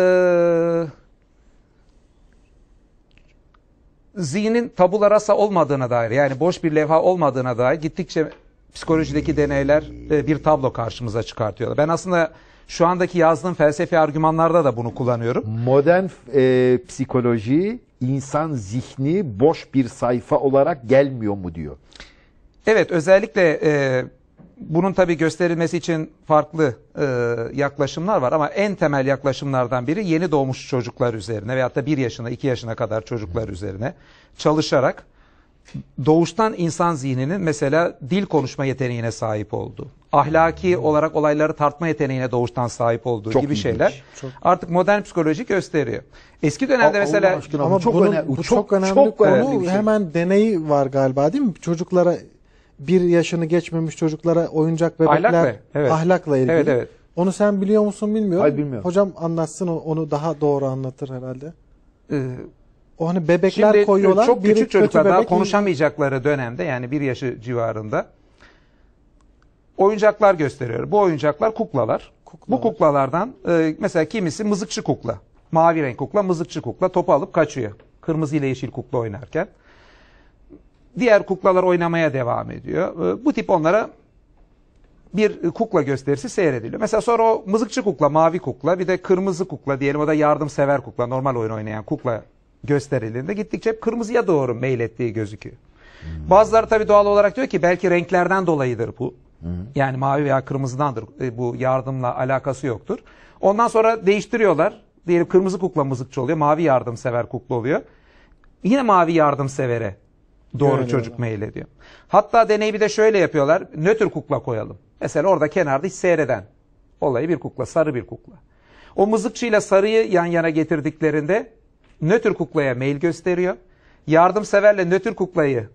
Ee, zihnin tabula rasa olmadığına dair yani boş bir levha olmadığına dair gittikçe psikolojideki deneyler e, bir tablo karşımıza çıkartıyor. Ben aslında şu andaki yazdığım felsefi argümanlarda da bunu kullanıyorum. Modern e, psikoloji insan zihni boş bir sayfa olarak gelmiyor mu diyor. Evet özellikle e, bunun tabi gösterilmesi için farklı e, yaklaşımlar var ama en temel yaklaşımlardan biri yeni doğmuş çocuklar üzerine veyahut da bir yaşına iki yaşına kadar çocuklar üzerine çalışarak doğuştan insan zihninin mesela dil konuşma yeteneğine sahip olduğu, ahlaki hmm. olarak olayları tartma yeteneğine doğuştan sahip olduğu Çok gibi ilginç, şeyler çok. artık modern psikoloji gösteriyor. Eski dönemde A, mesela ama çok, bu çok, çok önemli çok önemli konu şey. hemen deneyi var galiba değil mi? Çocuklara bir yaşını geçmemiş çocuklara oyuncak bebekler ahlak evet. ahlakla ilgili. Evet, evet. Onu sen biliyor musun bilmiyorum. Hayır bilmiyorum. Hocam anlatsın onu daha doğru anlatır herhalde. Ee, o hani bebekler Şimdi, e, koyuyorlar. Çok küçük çocuklar daha konuşamayacakları dönemde yani bir yaşı civarında oyuncaklar gösteriyor. Bu oyuncaklar kuklalar. kuklalar. Bu kuklalardan e, mesela kimisi mızıkçı kukla. Mavi renk kukla, mızıkçı kukla topu alıp kaçıyor. Kırmızı ile yeşil kukla oynarken. Diğer kuklalar oynamaya devam ediyor. Ee, bu tip onlara bir kukla gösterisi seyrediliyor. Mesela sonra o mızıkçı kukla, mavi kukla, bir de kırmızı kukla diyelim o da yardımsever kukla, normal oyun oynayan kukla gösterildiğinde gittikçe hep kırmızıya doğru meylettiği gözüküyor. Hmm. Bazıları tabii doğal olarak diyor ki belki renklerden dolayıdır bu. Hmm. Yani mavi veya kırmızıdandır. E, bu yardımla alakası yoktur. Ondan sonra değiştiriyorlar. Diyelim kırmızı kukla mızıkçı oluyor, mavi yardımsever kukla oluyor. Yine mavi yardımsevere doğru Görünüyor çocuk meylediyor. Hatta deneyi bir de şöyle yapıyorlar. Nötr kukla koyalım. Mesela orada kenarda hiç seyreden. Olayı bir kukla, sarı bir kukla. O mızıkçıyla sarıyı yan yana getirdiklerinde nötr kuklaya mail gösteriyor. Yardımseverle nötr kuklayı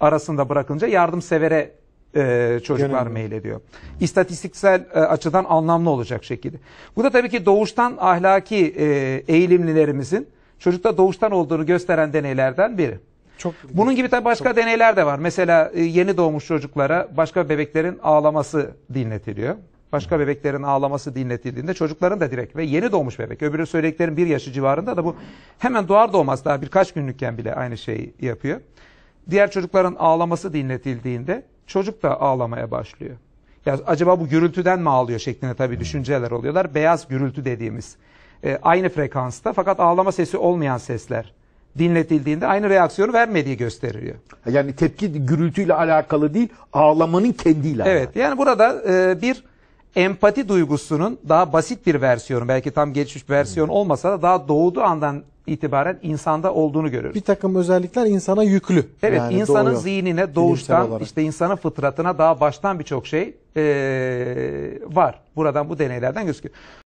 arasında bırakınca yardımsevere e, çocuklar mail ediyor. İstatistiksel e, açıdan anlamlı olacak şekilde. Bu da tabii ki doğuştan ahlaki e, eğilimlilerimizin çocukta doğuştan olduğunu gösteren deneylerden biri. Çok Bunun gibi tabii başka çok... deneyler de var. Mesela e, yeni doğmuş çocuklara başka bebeklerin ağlaması dinletiliyor. Başka bebeklerin ağlaması dinletildiğinde çocukların da direkt ve yeni doğmuş bebek. Öbürü söylediklerin bir yaşı civarında da bu hemen doğar doğmaz daha birkaç günlükken bile aynı şeyi yapıyor. Diğer çocukların ağlaması dinletildiğinde çocuk da ağlamaya başlıyor. Ya acaba bu gürültüden mi ağlıyor şeklinde tabii düşünceler oluyorlar. Beyaz gürültü dediğimiz e, aynı frekansta fakat ağlama sesi olmayan sesler dinletildiğinde aynı reaksiyonu vermediği gösteriliyor. Yani tepki gürültüyle alakalı değil, ağlamanın kendiyle alakalı. Evet, yani burada e, bir empati duygusunun daha basit bir versiyonu, belki tam gelişmiş bir versiyon hmm. olmasa da daha doğduğu andan itibaren insanda olduğunu görüyoruz. Bir takım özellikler insana yüklü. Evet, yani insanın doğuyor, zihnine doğuştan, işte insanın fıtratına daha baştan birçok şey e, var. Buradan bu deneylerden gözüküyor.